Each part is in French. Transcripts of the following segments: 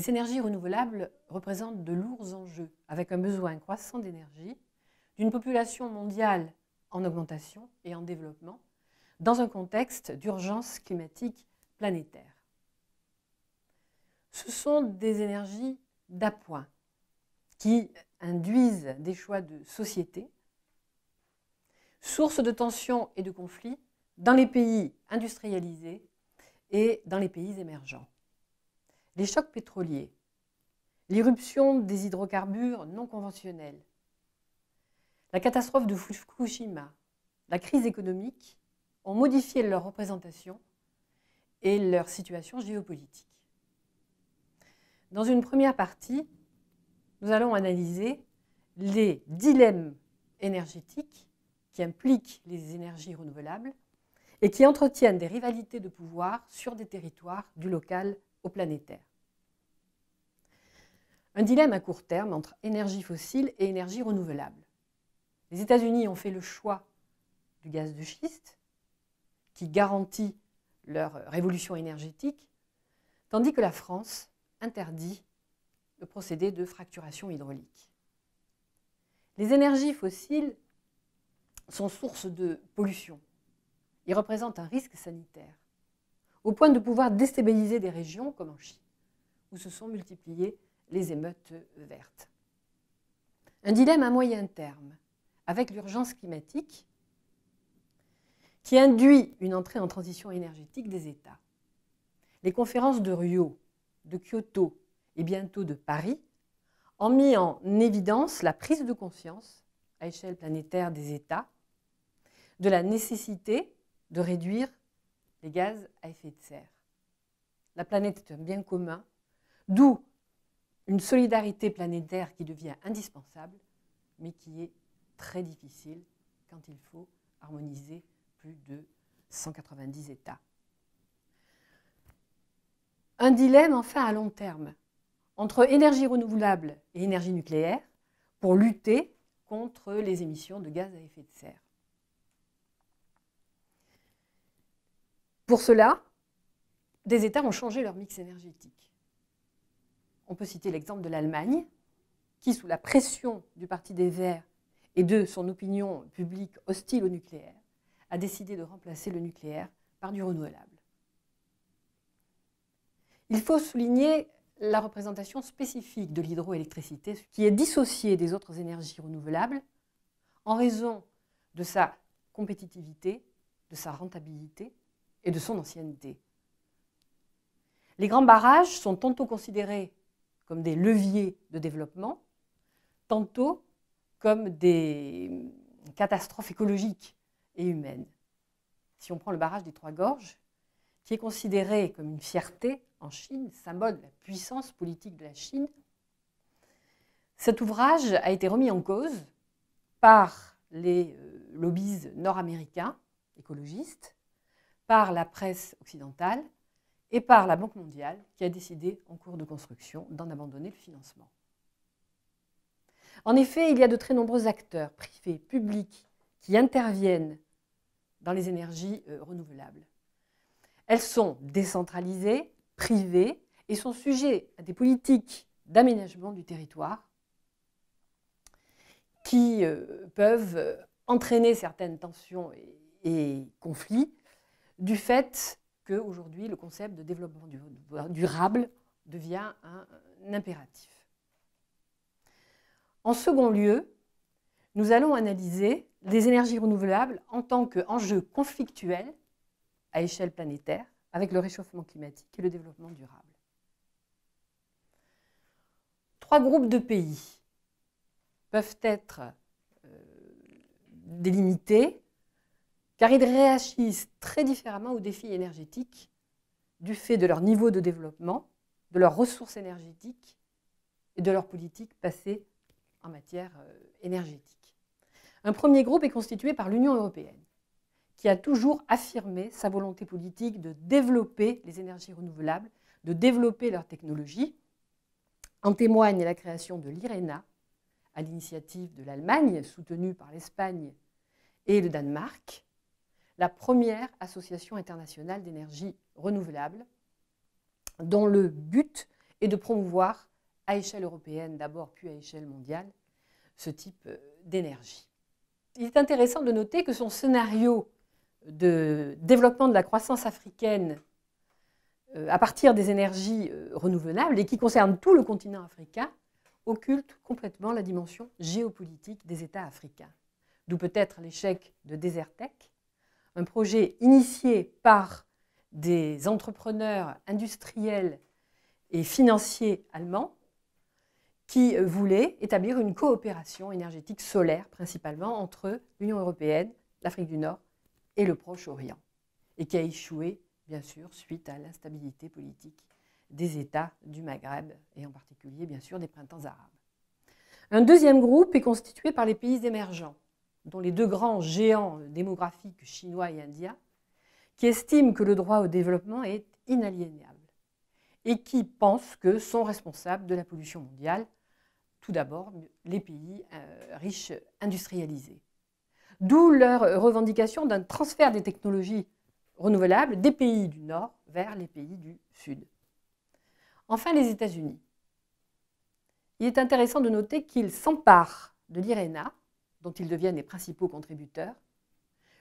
Les énergies renouvelables représentent de lourds enjeux, avec un besoin croissant d'énergie, d'une population mondiale en augmentation et en développement, dans un contexte d'urgence climatique planétaire. Ce sont des énergies d'appoint qui induisent des choix de société, source de tensions et de conflits dans les pays industrialisés et dans les pays émergents les chocs pétroliers, l'irruption des hydrocarbures non conventionnels, la catastrophe de Fukushima, la crise économique ont modifié leur représentation et leur situation géopolitique. Dans une première partie, nous allons analyser les dilemmes énergétiques qui impliquent les énergies renouvelables et qui entretiennent des rivalités de pouvoir sur des territoires du local au planétaire. Un dilemme à court terme entre énergie fossile et énergie renouvelable. Les États-Unis ont fait le choix du gaz de schiste, qui garantit leur révolution énergétique, tandis que la France interdit le procédé de fracturation hydraulique. Les énergies fossiles sont source de pollution. Ils représentent un risque sanitaire au point de pouvoir déstabiliser des régions comme en Chine, où se sont multipliées les émeutes vertes. Un dilemme à moyen terme, avec l'urgence climatique, qui induit une entrée en transition énergétique des États. Les conférences de Rio, de Kyoto et bientôt de Paris ont mis en évidence la prise de conscience à échelle planétaire des États de la nécessité de réduire les gaz à effet de serre. La planète est un bien commun, d'où une solidarité planétaire qui devient indispensable, mais qui est très difficile quand il faut harmoniser plus de 190 États. Un dilemme enfin à long terme entre énergie renouvelable et énergie nucléaire pour lutter contre les émissions de gaz à effet de serre. Pour cela, des États ont changé leur mix énergétique. On peut citer l'exemple de l'Allemagne, qui, sous la pression du Parti des Verts et de son opinion publique hostile au nucléaire, a décidé de remplacer le nucléaire par du renouvelable. Il faut souligner la représentation spécifique de l'hydroélectricité, qui est dissociée des autres énergies renouvelables en raison de sa compétitivité, de sa rentabilité et de son ancienneté. Les grands barrages sont tantôt considérés comme des leviers de développement, tantôt comme des catastrophes écologiques et humaines. Si on prend le barrage des Trois Gorges, qui est considéré comme une fierté en Chine, symbole de la puissance politique de la Chine, cet ouvrage a été remis en cause par les euh, lobbies nord-américains écologistes par la presse occidentale et par la Banque mondiale qui a décidé en cours de construction d'en abandonner le financement. En effet, il y a de très nombreux acteurs privés, publics, qui interviennent dans les énergies euh, renouvelables. Elles sont décentralisées, privées, et sont sujets à des politiques d'aménagement du territoire qui euh, peuvent euh, entraîner certaines tensions et conflits du fait qu'aujourd'hui, le concept de développement durable devient un, impératif. En second lieu, nous allons analyser les énergies renouvelables en tant qu'enjeu conflictuel à échelle planétaire avec le réchauffement climatique et le développement durable. Trois groupes de pays peuvent être euh, délimités car ils réagissent très différemment aux défis énergétiques du fait de leur niveau de développement, de leurs ressources énergétiques et de leur politique passées en matière euh, énergétique. Un premier groupe est constitué par l'Union européenne, qui a toujours affirmé sa volonté politique de développer les énergies renouvelables, de développer leurs technologies. En témoigne la création de l'IRENA, à l'initiative de l'Allemagne, soutenue par l'Espagne et le Danemark, la première association internationale d'énergie renouvelable, dont le but est de promouvoir à échelle européenne d'abord, puis à échelle mondiale, ce type euh, d'énergie. Il est intéressant de noter que son scénario de développement de la croissance africaine euh, à partir des énergies euh, renouvelables et qui concerne tout le continent africain occulte complètement la dimension géopolitique des États africains. D'où peut-être l'échec de Desertec, un projet initié par des entrepreneurs industriels et financiers allemands qui euh, voulaient établir une coopération énergétique solaire principalement entre l'Union européenne, l'Afrique du Nord et le Proche-Orient, et qui a échoué, bien sûr, suite à l'instabilité politique des États du Maghreb, et en particulier, bien sûr, des printemps arabes. Un deuxième groupe est constitué par les pays émergents, dont les deux grands géants démographiques chinois et indiens, qui estiment que le droit au développement est inaliénable et qui pensent que sont responsables de la pollution mondiale, tout d'abord les pays euh, riches industrialisés. D'où leur revendication d'un transfert des technologies renouvelables des pays du Nord vers les pays du Sud. Enfin, les États-Unis. Il est intéressant de noter qu'ils s'emparent de l'IRENA dont ils deviennent les principaux contributeurs,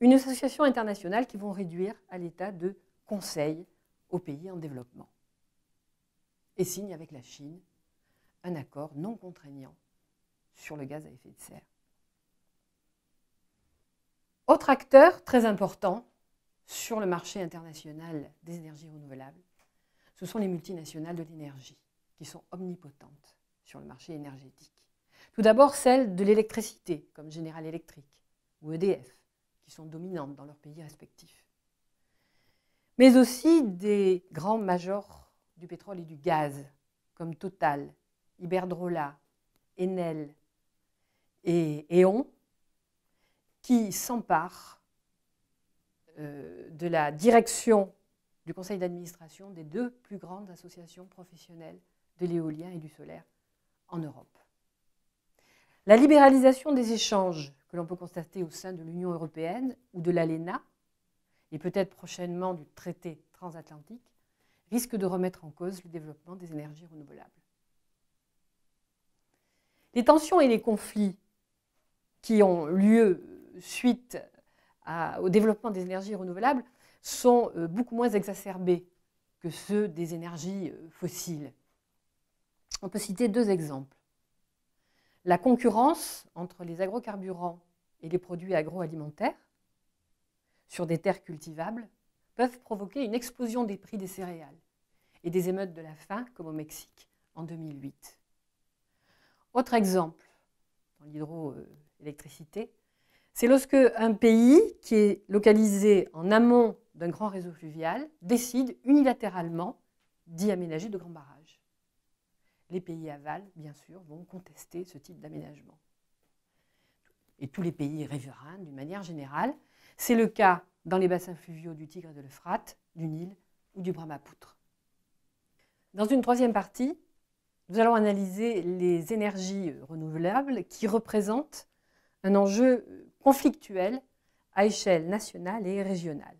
une association internationale qui vont réduire à l'état de conseil aux pays en développement et signe avec la Chine un accord non contraignant sur le gaz à effet de serre. Autre acteur très important sur le marché international des énergies renouvelables, ce sont les multinationales de l'énergie qui sont omnipotentes sur le marché énergétique. Tout d'abord, celles de l'électricité, comme General Electric ou EDF, qui sont dominantes dans leurs pays respectifs. Mais aussi des grands majors du pétrole et du gaz, comme Total, Iberdrola, Enel et E.ON, qui s'emparent euh, de la direction du conseil d'administration des deux plus grandes associations professionnelles de l'éolien et du solaire en Europe. La libéralisation des échanges que l'on peut constater au sein de l'Union européenne ou de l'ALENA, et peut-être prochainement du traité transatlantique, risque de remettre en cause le développement des énergies renouvelables. Les tensions et les conflits qui ont lieu suite au développement des énergies renouvelables sont euh, beaucoup moins exacerbés que ceux des énergies euh, fossiles. On peut citer deux exemples la concurrence entre les agrocarburants et les produits agroalimentaires sur des terres cultivables peuvent provoquer une explosion des prix des céréales et des émeutes de la faim comme au Mexique en 2008. Autre exemple dans l'hydroélectricité, c'est lorsque un pays qui est localisé en amont d'un grand réseau fluvial décide unilatéralement d'y aménager de grands barrages les pays aval, bien sûr, vont contester ce type d'aménagement. Et tous les pays riverains, d'une manière générale. C'est le cas dans les bassins fluviaux du Tigre et de l'Euphrate, du Nil ou du Brahmapoutre. Dans une troisième partie, nous allons analyser les énergies renouvelables qui représentent un enjeu conflictuel à échelle nationale et régionale.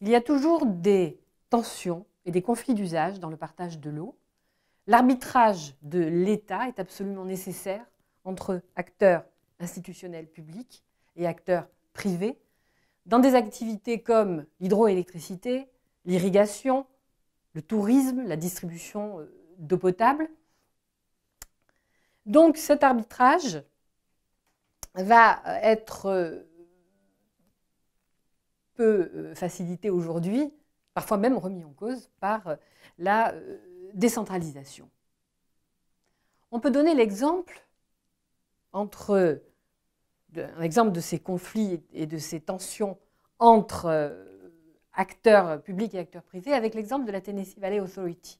Il y a toujours des tensions et des conflits d'usage dans le partage de l'eau. L'arbitrage de l'État est absolument nécessaire entre acteurs institutionnels publics et acteurs privés dans des activités comme l'hydroélectricité, l'irrigation, le tourisme, la distribution euh, d'eau potable. Donc cet arbitrage va euh, être euh, peu facilité aujourd'hui parfois même remis en cause par euh, la euh, décentralisation. On peut donner l'exemple entre un de ces conflits et de ces tensions entre euh, acteurs publics et acteurs privés avec l'exemple de la Tennessee Valley Authority.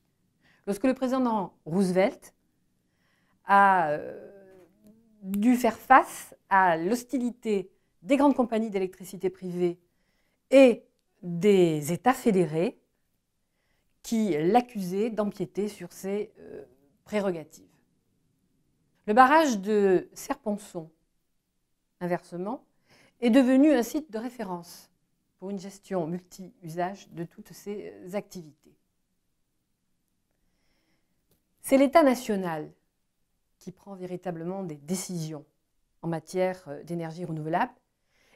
Lorsque le président Roosevelt a dû faire face à l'hostilité des grandes compagnies d'électricité privée et des États fédérés qui l'accusaient d'empiéter sur ses euh, prérogatives. Le barrage de Serponçon, inversement, est devenu un site de référence pour une gestion multi-usage de toutes ces euh, activités. C'est l'État national qui prend véritablement des décisions en matière euh, d'énergie renouvelable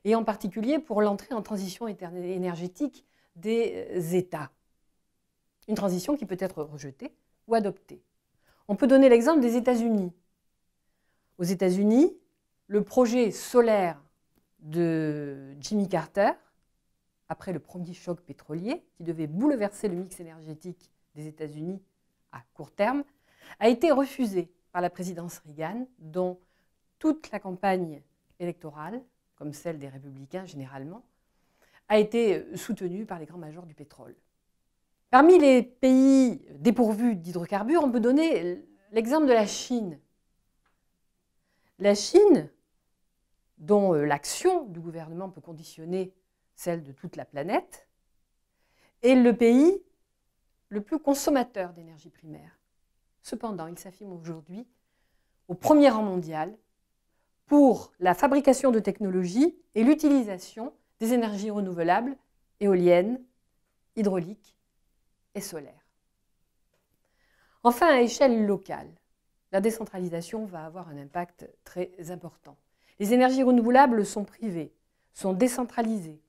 et en particulier pour l'entrée en transition énergétique des euh, États. Une transition qui peut être rejetée ou adoptée. On peut donner l'exemple des États-Unis. Aux États-Unis, le projet solaire de Jimmy Carter, après le premier choc pétrolier qui devait bouleverser le mix énergétique des États-Unis à court terme, a été refusé par la présidence Reagan, dont toute la campagne électorale comme celle des républicains généralement, a été euh, soutenue par les grands majors du pétrole. Parmi les pays dépourvus d'hydrocarbures, on peut donner l'exemple de la Chine. La Chine, dont euh, l'action du gouvernement peut conditionner celle de toute la planète, est le pays le plus consommateur d'énergie primaire. Cependant, il s'affirme aujourd'hui au premier rang mondial pour la fabrication de technologies et l'utilisation des énergies renouvelables, éoliennes, hydrauliques et solaires. Enfin, à échelle locale, la décentralisation va avoir un impact très important. Les énergies renouvelables sont privées, sont décentralisées.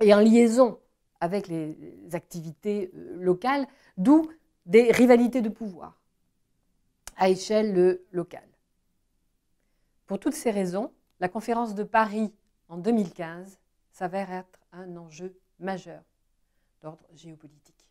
Et en liaison avec les activités euh, locales, d'où des rivalités de pouvoir à échelle euh, locale. Pour toutes ces raisons, la conférence de Paris en 2015 s'avère être un enjeu majeur d'ordre géopolitique.